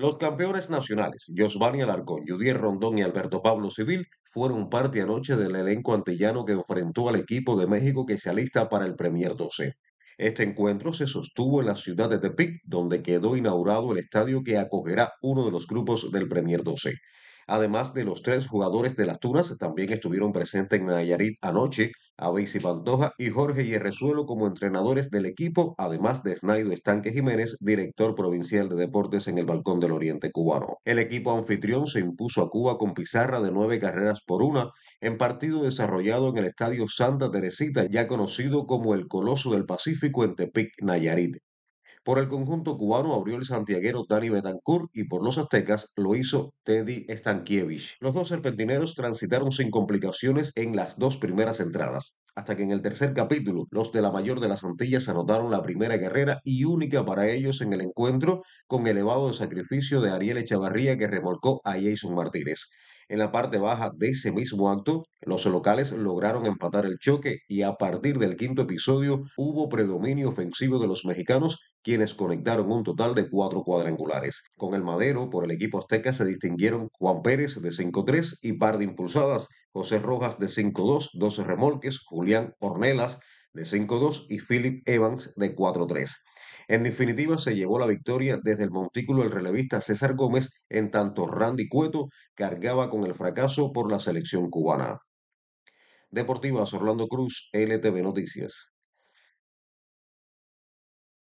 Los campeones nacionales, Josvani Alarcón, Judier Rondón y Alberto Pablo Civil, fueron parte anoche del elenco antillano que enfrentó al equipo de México que se alista para el Premier 12. Este encuentro se sostuvo en la ciudad de Tepic, donde quedó inaugurado el estadio que acogerá uno de los grupos del Premier 12. Además de los tres jugadores de las Tunas, también estuvieron presentes en Nayarit anoche a Pantoja y Jorge Yerrezuelo como entrenadores del equipo, además de Snaido Estanque Jiménez, director provincial de deportes en el Balcón del Oriente Cubano. El equipo anfitrión se impuso a Cuba con pizarra de nueve carreras por una en partido desarrollado en el Estadio Santa Teresita, ya conocido como el Coloso del Pacífico en Tepic, Nayarit. Por el conjunto cubano abrió el santiaguero Dani Betancourt y por los aztecas lo hizo Teddy Stankiewicz. Los dos serpentineros transitaron sin complicaciones en las dos primeras entradas, hasta que en el tercer capítulo los de la mayor de las Antillas anotaron la primera carrera y única para ellos en el encuentro con elevado sacrificio de Ariel Echavarría que remolcó a Jason Martínez. En la parte baja de ese mismo acto, los locales lograron empatar el choque y a partir del quinto episodio hubo predominio ofensivo de los mexicanos, quienes conectaron un total de cuatro cuadrangulares. Con el madero, por el equipo azteca se distinguieron Juan Pérez de 5-3 y par de impulsadas, José Rojas de 5-2, 12 remolques, Julián Ornelas de 5-2 y Philip Evans de 4-3. En definitiva, se llevó la victoria desde el montículo el relevista César Gómez, en tanto Randy Cueto cargaba con el fracaso por la selección cubana. Deportivas Orlando Cruz, LTV Noticias.